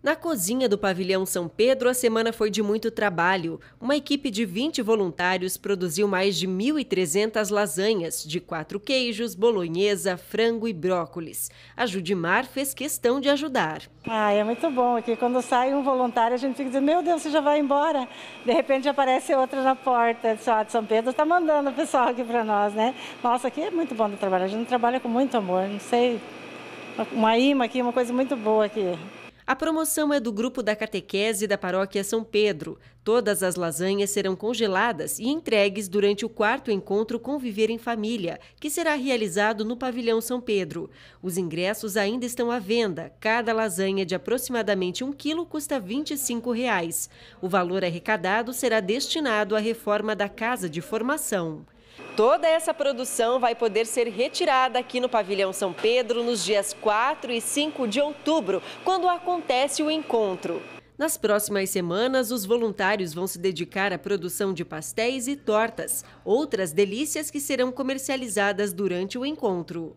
Na cozinha do Pavilhão São Pedro, a semana foi de muito trabalho. Uma equipe de 20 voluntários produziu mais de 1.300 lasanhas, de quatro queijos, bolonhesa, frango e brócolis. A Judimar fez questão de ajudar. Ah, é muito bom aqui. Quando sai um voluntário, a gente fica dizendo: Meu Deus, você já vai embora. De repente aparece outra na porta. Só de São Pedro está mandando o pessoal aqui para nós, né? Nossa, aqui é muito bom de trabalhar. A gente trabalha com muito amor. Não sei, uma imã aqui, uma coisa muito boa aqui. A promoção é do grupo da catequese da paróquia São Pedro. Todas as lasanhas serão congeladas e entregues durante o quarto encontro Conviver em Família, que será realizado no pavilhão São Pedro. Os ingressos ainda estão à venda. Cada lasanha de aproximadamente um quilo custa R$ 25. Reais. O valor arrecadado será destinado à reforma da Casa de Formação. Toda essa produção vai poder ser retirada aqui no Pavilhão São Pedro nos dias 4 e 5 de outubro, quando acontece o encontro. Nas próximas semanas, os voluntários vão se dedicar à produção de pastéis e tortas, outras delícias que serão comercializadas durante o encontro.